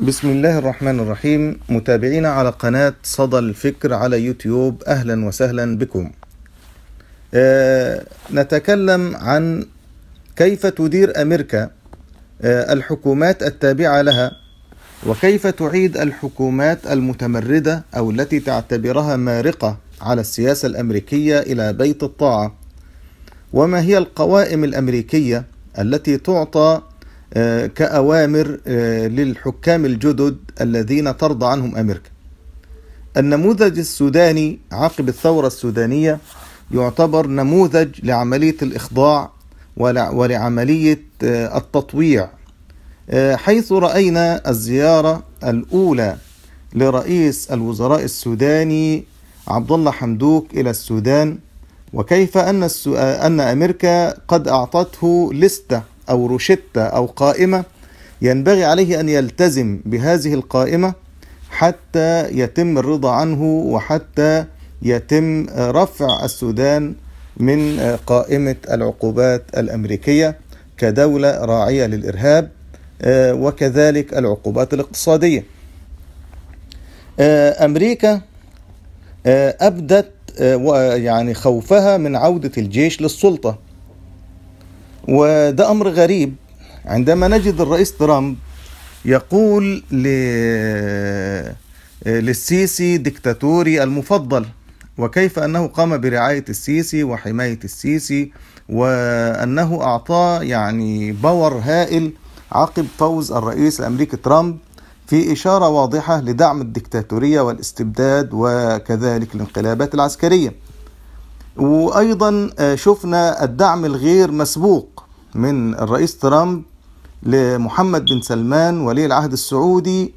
بسم الله الرحمن الرحيم متابعينا على قناة صدى الفكر على يوتيوب أهلا وسهلا بكم أه نتكلم عن كيف تدير أمريكا أه الحكومات التابعة لها وكيف تعيد الحكومات المتمردة أو التي تعتبرها مارقة على السياسة الأمريكية إلى بيت الطاعة وما هي القوائم الأمريكية التي تعطى آه، كأوامر آه، للحكام الجدد الذين ترضى عنهم أمريكا. النموذج السوداني عقب الثورة السودانية يعتبر نموذج لعملية الإخضاع ولعملية آه، التطويع حيث رأينا الزيارة الأولى لرئيس الوزراء السوداني عبد الله حمدوك إلى السودان وكيف أن أن أمريكا قد أعطته لستة أو روشتة أو قائمة ينبغي عليه أن يلتزم بهذه القائمة حتى يتم الرضا عنه وحتى يتم رفع السودان من قائمة العقوبات الأمريكية كدولة راعية للإرهاب آه، وكذلك العقوبات الاقتصادية آه، أمريكا آه، أبدت يعني خوفها من عودة الجيش للسلطة وده امر غريب عندما نجد الرئيس ترامب يقول ل... للسيسي دكتاتوري المفضل وكيف انه قام برعايه السيسي وحمايه السيسي وانه اعطاه يعني باور هائل عقب فوز الرئيس الامريكي ترامب في اشاره واضحه لدعم الدكتاتوريه والاستبداد وكذلك الانقلابات العسكريه وايضا آه، شفنا الدعم الغير مسبوق من الرئيس ترامب لمحمد بن سلمان ولي العهد السعودي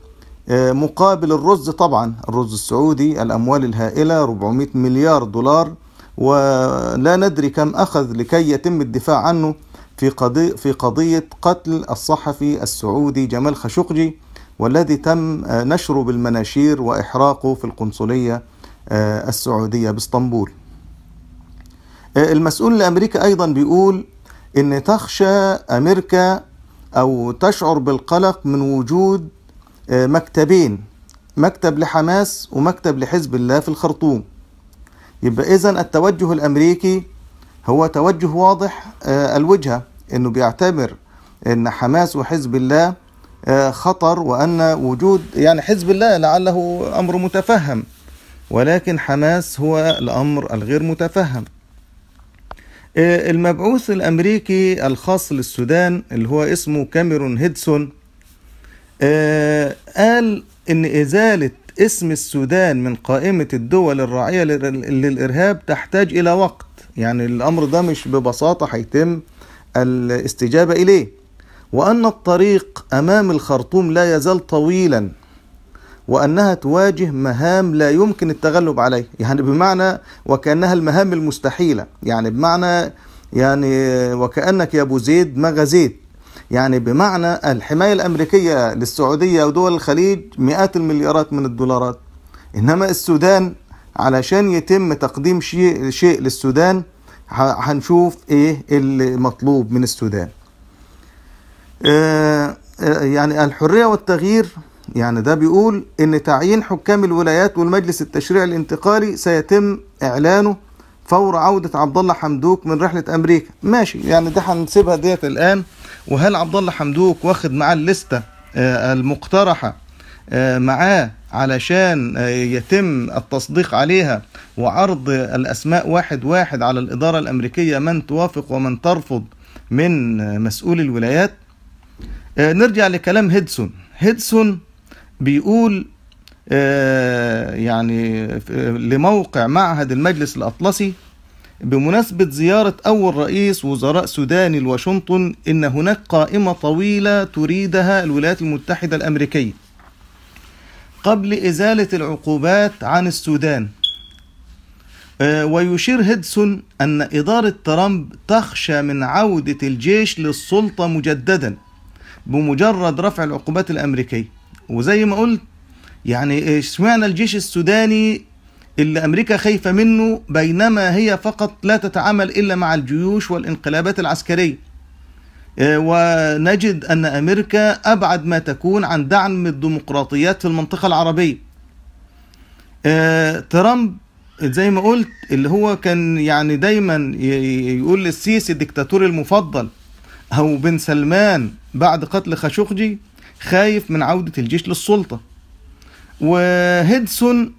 آه، مقابل الرز طبعا الرز السعودي الاموال الهائله 400 مليار دولار ولا ندري كم اخذ لكي يتم الدفاع عنه في قضية في قضية قتل الصحفي السعودي جمال خاشقجي والذي تم آه، نشره بالمناشير وإحراقه في القنصلية السعودية باسطنبول آه، المسؤول الامريكي أيضا بيقول إن تخشى أمريكا أو تشعر بالقلق من وجود آه، مكتبين مكتب لحماس ومكتب لحزب الله في الخرطوم يبقى إذا التوجه الأمريكي هو توجه واضح آه، الوجهة إنه بيعتبر إن حماس وحزب الله خطر وأن وجود يعني حزب الله لعله أمر متفهم ولكن حماس هو الأمر الغير متفهم آه، المبعوث الأمريكي الخاص للسودان اللي هو اسمه كاميرون هيدسون آه، قال إن إزالة اسم السودان من قائمة الدول الراعية للإرهاب تحتاج إلى وقت يعني الأمر ده مش ببساطة هيتم الاستجابة إليه وأن الطريق أمام الخرطوم لا يزال طويلا وأنها تواجه مهام لا يمكن التغلب عليها يعني بمعنى وكأنها المهام المستحيلة يعني بمعنى يعني وكأنك يا أبو زيد ما غزيت يعني بمعنى الحماية الأمريكية للسعودية ودول الخليج مئات المليارات من الدولارات إنما السودان علشان يتم تقديم شيء, شيء للسودان هنشوف إيه المطلوب من السودان آه، آه، يعني الحرية والتغيير يعني ده بيقول ان تعيين حكام الولايات والمجلس التشريعي الانتقالي سيتم اعلانه فور عودة عبد الله حمدوك من رحلة أمريكا ماشي يعني ده هنسيبها ديت الآن وهل عبد الله حمدوك واخد معاه الليستة آه، المقترحة آه، معاه علشان آه، يتم التصديق عليها وعرض الأسماء واحد واحد على الإدارة الأمريكية من توافق ومن ترفض من مسؤول الولايات نرجع لكلام هيدسون هيدسون بيقول آه، يعني آه، لموقع معهد المجلس الأطلسي بمناسبة زيارة أول رئيس وزراء سوداني لواشنطن إن هناك قائمة طويلة تريدها الولايات المتحدة الأمريكية قبل إزالة العقوبات عن السودان آه، ويشير هيدسون أن إدارة ترامب تخشى من عودة الجيش للسلطة مجددا بمجرد رفع العقوبات الأمريكية وزي ما قلت يعني اشمعنى الجيش السوداني اللي امريكا خايفه منه بينما هي فقط لا تتعامل الا مع الجيوش والانقلابات العسكريه إيه، ونجد ان امريكا ابعد ما تكون عن دعم الديمقراطيات في المنطقه العربيه إيه، ترامب زي ما قلت اللي هو كان يعني دايما يقول للسيسي الدكتاتور المفضل او بن سلمان بعد قتل خاشقجي خايف من عودة الجيش للسلطة وهيدسون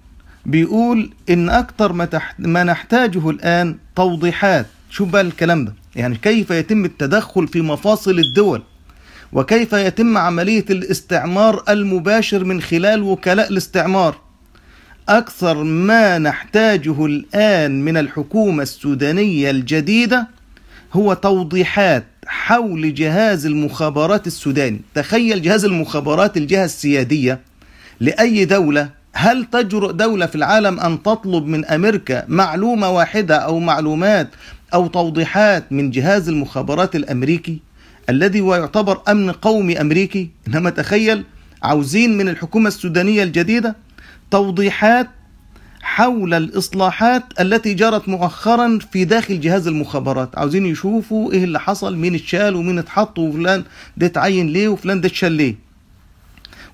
بيقول إن أكتر ما, تحت ما نحتاجه الآن توضيحات شوف بقى الكلام ده يعني كيف يتم التدخل في مفاصل الدول وكيف يتم عملية الاستعمار المباشر من خلال وكلاء الاستعمار أكثر ما نحتاجه الآن من الحكومة السودانية الجديدة هو توضيحات حول جهاز المخابرات السوداني تخيل جهاز المخابرات الجهة السيادية لأي دولة هل تجرؤ دولة في العالم أن تطلب من أمريكا معلومة واحدة أو معلومات أو توضيحات من جهاز المخابرات الأمريكي الذي هو يعتبر أمن قومي أمريكي إنما تخيل عاوزين من الحكومة السودانية الجديدة توضيحات حول الإصلاحات التي جرت مؤخرا في داخل جهاز المخابرات عاوزين يشوفوا إيه اللي حصل مين اتشال ومين اتحط وفلان ده اتعين ليه وفلان ده اتشال ليه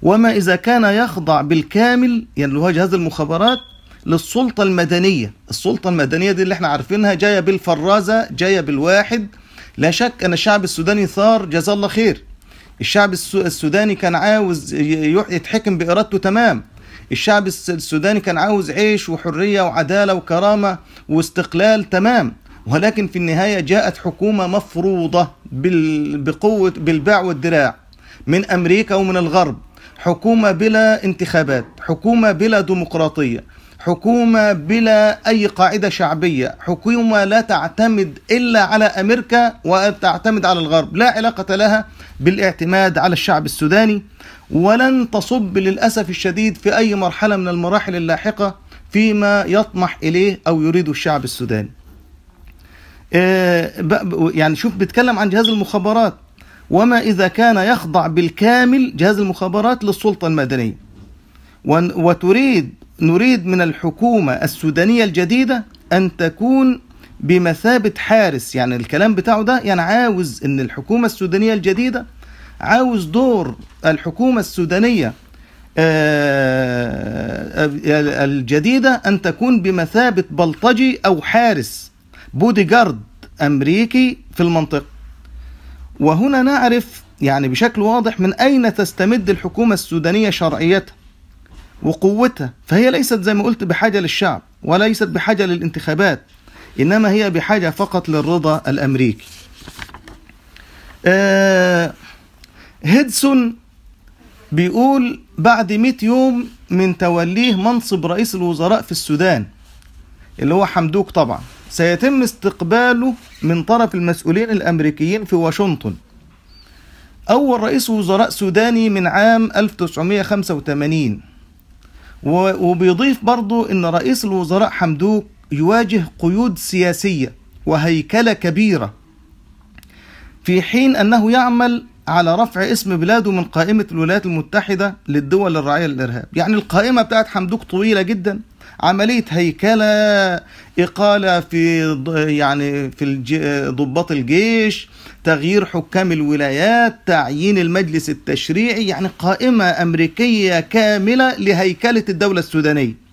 وما إذا كان يخضع بالكامل يعني اللي هو جهاز المخابرات للسلطة المدنية السلطة المدنية دي اللي احنا عارفينها جاية بالفرازة جاية بالواحد لا شك أن الشعب السوداني ثار جزاه الله خير الشعب السوداني كان عاوز يتحكم بإرادته تمام الشعب السوداني كان عاوز عيش وحرية وعدالة وكرامة واستقلال تمام ولكن في النهاية جاءت حكومة مفروضة بقوة بالباع والدراع من أمريكا ومن الغرب حكومة بلا انتخابات حكومة بلا ديمقراطية حكومة بلا أي قاعدة شعبية حكومة لا تعتمد إلا على أمريكا وتعتمد على الغرب لا علاقة لها بالاعتماد على الشعب السوداني ولن تصب للأسف الشديد في أي مرحلة من المراحل اللاحقة فيما يطمح إليه أو يريده الشعب السوداني آه، يعني شوف بيتكلم عن جهاز المخابرات وما إذا كان يخضع بالكامل جهاز المخابرات للسلطة المدنية وتريد نريد من الحكومة السودانية الجديدة أن تكون بمثابة حارس يعني الكلام بتاعه ده يعني عاوز أن الحكومة السودانية الجديدة عاوز دور الحكومة السودانية آه، آه، آه، الجديدة أن تكون بمثابة بلطجي أو حارس بودي جارد أمريكي في المنطقة وهنا نعرف يعني بشكل واضح من أين تستمد الحكومة السودانية شرعيتها وقوتها فهي ليست زي ما قلت بحاجة للشعب وليست بحاجة للانتخابات إنما هي بحاجة فقط للرضا الأمريكي آه هيدسون بيقول بعد 100 يوم من توليه منصب رئيس الوزراء في السودان اللي هو حمدوك طبعا سيتم استقباله من طرف المسؤولين الأمريكيين في واشنطن أول رئيس وزراء سوداني من عام 1985 وبيضيف برضو أن رئيس الوزراء حمدوك يواجه قيود سياسية وهيكلة كبيرة في حين أنه يعمل على رفع اسم بلاده من قائمة الولايات المتحدة للدول الراعية للإرهاب يعني القائمة بتاعت حمدوك طويلة جدا عملية هيكلة إقالة في يعني في ضباط الجيش تغيير حكام الولايات تعيين المجلس التشريعي يعني قائمة أمريكية كاملة لهيكلة الدولة السودانية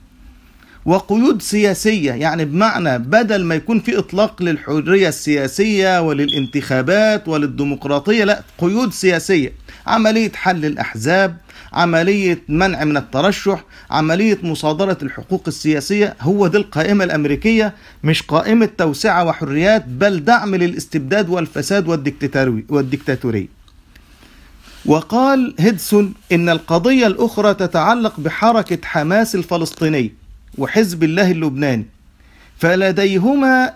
وقيود سياسيه يعني بمعنى بدل ما يكون في اطلاق للحريه السياسيه وللانتخابات وللديمقراطيه لا قيود سياسيه عمليه حل الاحزاب عمليه منع من الترشح عمليه مصادره الحقوق السياسيه هو دي القائمه الامريكيه مش قائمه توسعه وحريات بل دعم للاستبداد والفساد والديكتاتوريه وقال هيدسون إن القضية الأخرى تتعلق بحركة حماس الفلسطينية وحزب الله اللبناني فلديهما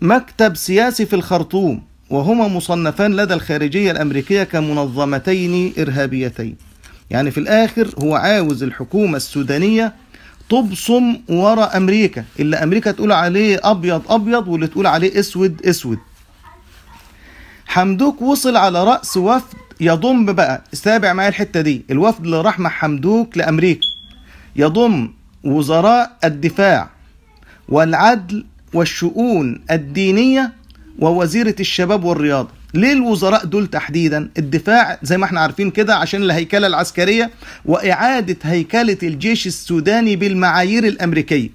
مكتب سياسي في الخرطوم وهما مصنفان لدى الخارجية الأمريكية كمنظمتين إرهابيتين يعني في الآخر هو عاوز الحكومة السودانية تبصم ورا أمريكا اللي أمريكا تقول عليه أبيض أبيض واللي تقول عليه أسود أسود حمدوك وصل على رأس وفد يضم بقى استابع معايا الحتة دي الوفد اللي راح مع حمدوك لأمريكا يضم وزراء الدفاع والعدل والشؤون الدينية ووزيرة الشباب والرياضة ليه الوزراء دول تحديدا الدفاع زي ما احنا عارفين كده عشان الهيكلة العسكرية وإعادة هيكلة الجيش السوداني بالمعايير الأمريكية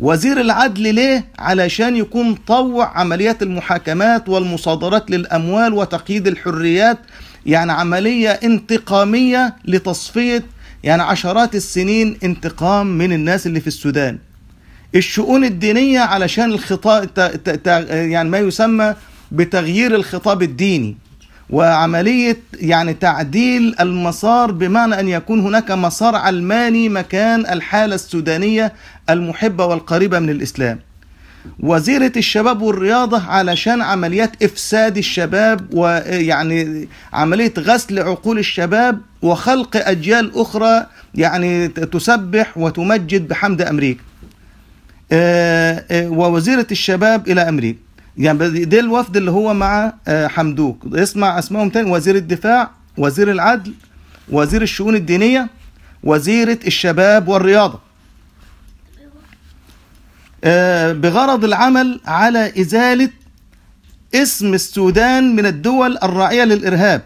وزير العدل ليه علشان يكون طوع عمليات المحاكمات والمصادرات للأموال وتقييد الحريات يعني عملية انتقامية لتصفية يعني عشرات السنين انتقام من الناس اللي في السودان الشؤون الدينية علشان الخطاب يعني ما يسمى بتغيير الخطاب الديني وعملية يعني تعديل المسار بمعنى أن يكون هناك مسار علماني مكان الحالة السودانية المحبة والقريبة من الإسلام وزيرة الشباب والرياضة علشان عمليات إفساد الشباب ويعني عملية غسل عقول الشباب وخلق أجيال أخرى يعني تسبح وتمجد بحمد أمريكا آه، آه، ووزيرة الشباب إلى أمريكا يعني ده الوفد اللي هو مع آه، حمدوك اسمع اسمائهم تاني وزير الدفاع وزير العدل وزير الشؤون الدينية وزيرة الشباب والرياضة آه، بغرض العمل على إزالة اسم السودان من الدول الراعية للإرهاب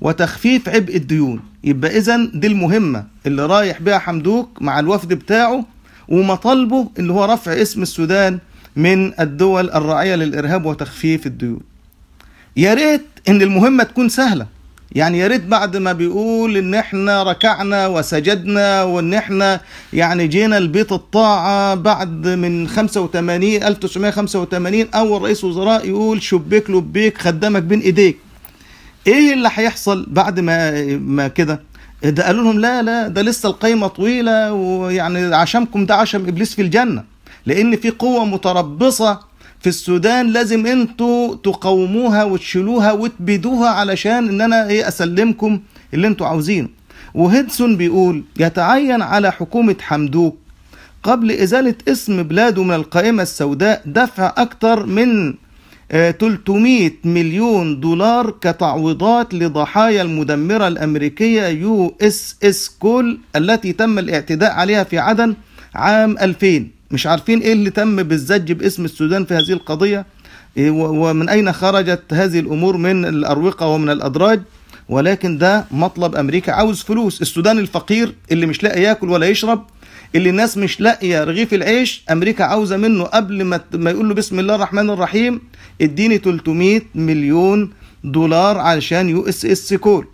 وتخفيف عبء الديون يبقى إذا دي المهمة اللي رايح بها حمدوك مع الوفد بتاعه ومطالبه اللي هو رفع اسم السودان من الدول الراعية للإرهاب وتخفيف الديون يا ريت إن المهمة تكون سهلة يعني يا ريت بعد ما بيقول ان احنا ركعنا وسجدنا وان احنا يعني جينا لبيت الطاعه بعد من 85 1985 اول رئيس وزراء يقول شبيك لبيك خدامك بين ايديك ايه اللي هيحصل بعد ما ما كده ده قالوا لهم لا لا ده لسه القايمه طويله ويعني عشمكم ده عشم ابليس في الجنه لان في قوه متربصه في السودان لازم انتوا تقوموها وتشيلوها وتبيدوها علشان ان انا ايه اسلمكم اللي انتوا عاوزينه وهيدسون بيقول يتعين على حكومة حمدوك قبل إزالة اسم بلاده من القائمة السوداء دفع أكثر من 300 آه، مليون دولار كتعويضات لضحايا المدمرة الأمريكية يو اس اس كول التي تم الاعتداء عليها في عدن عام 2000 مش عارفين ايه اللي تم بالزج باسم السودان في هذه القضيه إيه، ومن اين خرجت هذه الامور من الاروقه ومن الادراج ولكن ده مطلب امريكا عاوز فلوس السودان الفقير اللي مش لاقي ياكل ولا يشرب اللي الناس مش لاقيه رغيف العيش امريكا عاوزه منه قبل ما ما يقول له بسم الله الرحمن الرحيم اديني 300 مليون دولار علشان يو اس اس كول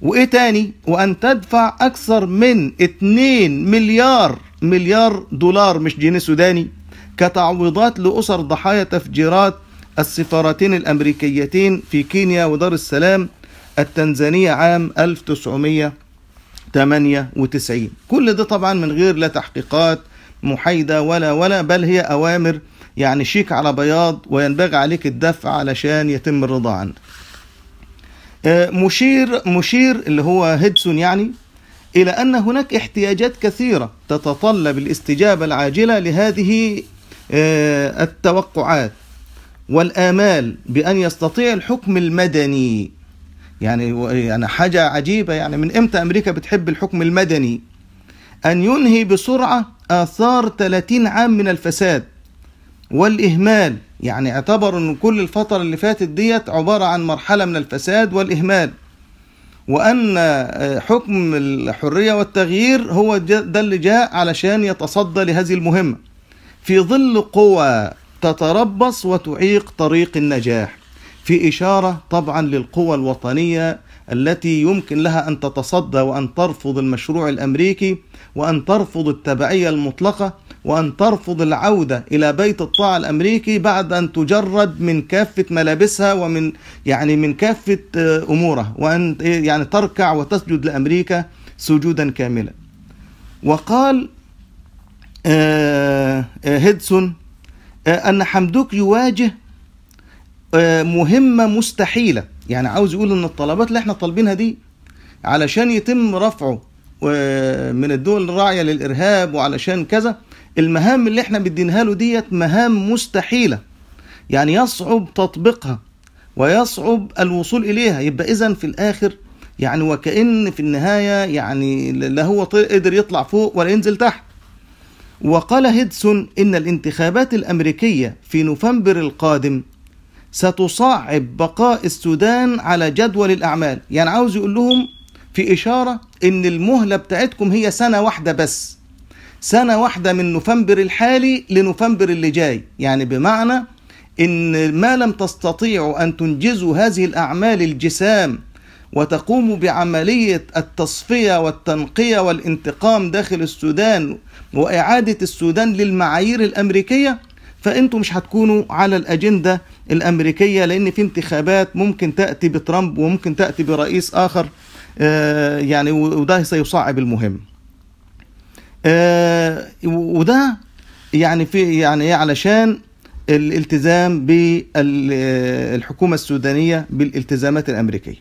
وايه تاني وان تدفع اكثر من 2 مليار مليار دولار مش جنيه سوداني كتعويضات لأسر ضحايا تفجيرات السفارتين الأمريكيتين في كينيا ودار السلام التنزانية عام 1998 كل ده طبعا من غير لا تحقيقات محايدة ولا ولا بل هي أوامر يعني شيك على بياض وينبغي عليك الدفع علشان يتم الرضا عنك آه، مشير مشير اللي هو هيدسون يعني إلى أن هناك احتياجات كثيرة تتطلب الاستجابة العاجلة لهذه آه، التوقعات والآمال بأن يستطيع الحكم المدني يعني يعني حاجة عجيبة يعني من إمتى أمريكا بتحب الحكم المدني أن ينهي بسرعة آثار 30 عام من الفساد والإهمال يعني اعتبروا أن كل الفترة اللي فاتت ديت عبارة عن مرحلة من الفساد والإهمال وأن آه، حكم الحرية والتغيير هو ده اللي جاء علشان يتصدى لهذه المهمة في ظل قوى تتربص وتعيق طريق النجاح في إشارة طبعا للقوى الوطنية التي يمكن لها أن تتصدى وأن ترفض المشروع الأمريكي وأن ترفض التبعية المطلقة وأن ترفض العودة إلى بيت الطاعة الأمريكي بعد أن تجرد من كافة ملابسها ومن يعني من كافة آه، أمورها وأن آه، يعني تركع وتسجد لأمريكا سجودا كاملا وقال آه، هيدسون أن حمدوك يواجه آه، مهمه مستحيله يعني عاوز يقول ان الطلبات اللي احنا طالبينها دي علشان يتم رفعه آه، من الدول الراعيه للارهاب وعلشان كذا المهام اللي احنا مدينها له ديت مهام مستحيله يعني يصعب تطبيقها ويصعب الوصول اليها يبقى اذا في الاخر يعني وكأن في النهاية يعني لا هو قدر يطلع فوق ولا ينزل تحت وقال هيدسون إن الانتخابات الأمريكية في نوفمبر القادم ستصعب بقاء السودان على جدول الأعمال يعني عاوز يقول لهم في إشارة إن المهلة بتاعتكم هي سنة واحدة بس سنة واحدة من نوفمبر الحالي لنوفمبر اللي جاي يعني بمعنى إن ما لم تستطيعوا أن تنجزوا هذه الأعمال الجسام وتقوموا بعملية التصفية والتنقية والانتقام داخل السودان وإعادة السودان للمعايير الأمريكية فأنتم مش هتكونوا على الأجندة الامريكيه لان في انتخابات ممكن تاتي بترامب وممكن تاتي برئيس اخر آه، يعني وده سيصعب المهم آه، وده يعني في يعني علشان الالتزام بالحكومه السودانيه بالالتزامات الامريكيه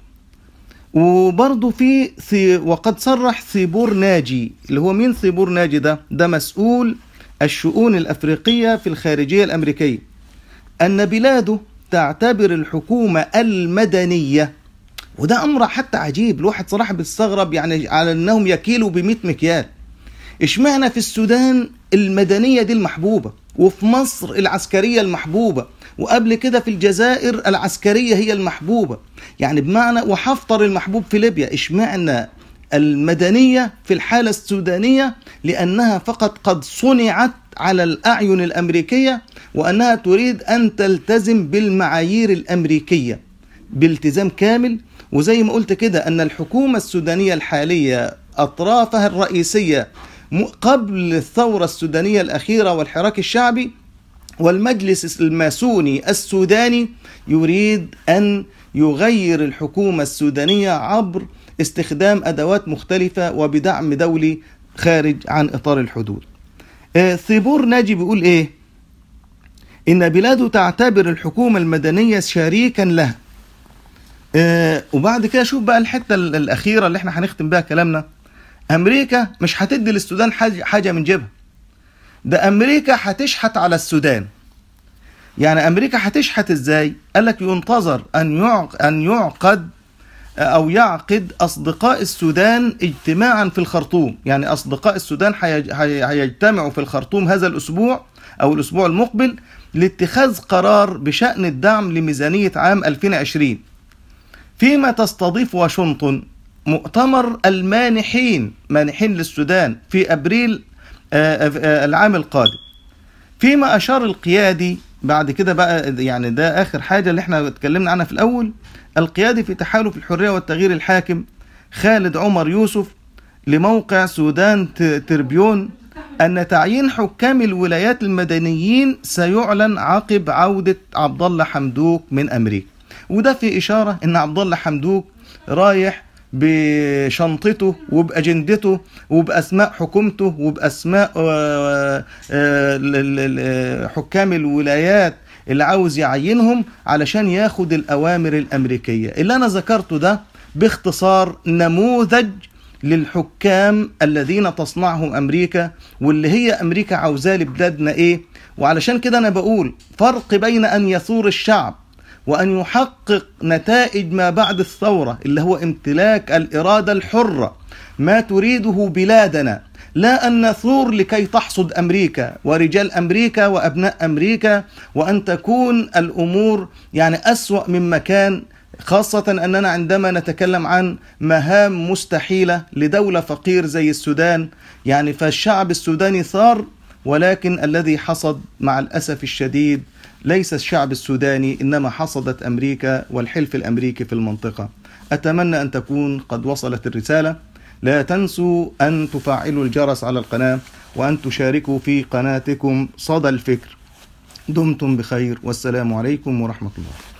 وبرضه في ثي وقد صرح ثيبور ناجي اللي هو مين ثيبور ناجي ده ده مسؤول الشؤون الافريقيه في الخارجيه الامريكيه أن بلاده تعتبر الحكومة المدنية وده أمر حتى عجيب الواحد صراحة بيستغرب يعني على أنهم يكيلوا بمئة 100 مكيال اشمعنى في السودان المدنية دي المحبوبة وفي مصر العسكرية المحبوبة وقبل كده في الجزائر العسكرية هي المحبوبة يعني بمعنى وحفتر المحبوب في ليبيا اشمعنى المدنية في الحالة السودانية لأنها فقط قد صنعت على الأعين الأمريكية وأنها تريد أن تلتزم بالمعايير الأمريكية بالتزام كامل وزي ما قلت كده أن الحكومة السودانية الحالية أطرافها الرئيسية قبل الثورة السودانية الأخيرة والحراك الشعبي والمجلس الماسوني السوداني يريد أن يغير الحكومة السودانية عبر استخدام أدوات مختلفة وبدعم دولي خارج عن إطار الحدود آه، ثيبور ناجي بيقول إيه إن بلاده تعتبر الحكومة المدنية شريكا لها أه وبعد كده شوف بقى الحتة الأخيرة اللي احنا هنختم بها كلامنا أمريكا مش هتدي للسودان حاجة من جيبها ده أمريكا هتشحت على السودان يعني أمريكا هتشحت إزاي؟ قال لك ينتظر أن أن يعقد آه، أو يعقد أصدقاء السودان اجتماعا في الخرطوم يعني أصدقاء السودان هيجتمعوا في الخرطوم هذا الأسبوع أو الأسبوع المقبل لاتخاذ قرار بشأن الدعم لميزانية عام 2020 فيما تستضيف واشنطن مؤتمر المانحين مانحين للسودان في أبريل آه، آه، العام القادم فيما أشار القيادي بعد كده بقى يعني ده آخر حاجة اللي احنا اتكلمنا عنها في الأول القيادي في تحالف الحرية والتغيير الحاكم خالد عمر يوسف لموقع سودان تربيون أن تعيين حكام الولايات المدنيين سيعلن عقب عودة عبد الله حمدوك من أمريكا وده في إشارة أن عبد الله حمدوك رايح بشنطته وبأجندته وبأسماء حكومته وبأسماء آه، آه، حكام الولايات اللي عاوز يعينهم علشان ياخد الأوامر الأمريكية اللي أنا ذكرته ده باختصار نموذج للحكام الذين تصنعهم امريكا واللي هي امريكا عاوزاه لبلادنا ايه وعلشان كده انا بقول فرق بين ان يثور الشعب وان يحقق نتائج ما بعد الثوره اللي هو امتلاك الاراده الحره ما تريده بلادنا لا أن نثور لكي تحصد أمريكا ورجال أمريكا وأبناء أمريكا وأن تكون الأمور يعني أسوأ مما كان خاصة أننا عندما نتكلم عن مهام مستحيلة لدولة فقير زي السودان يعني فالشعب السوداني ثار ولكن الذي حصد مع الأسف الشديد ليس الشعب السوداني إنما حصدت أمريكا والحلف الأمريكي في المنطقة أتمنى أن تكون قد وصلت الرسالة لا تنسوا أن تفعلوا الجرس على القناة وأن تشاركوا في قناتكم صدى الفكر دمتم بخير والسلام عليكم ورحمة الله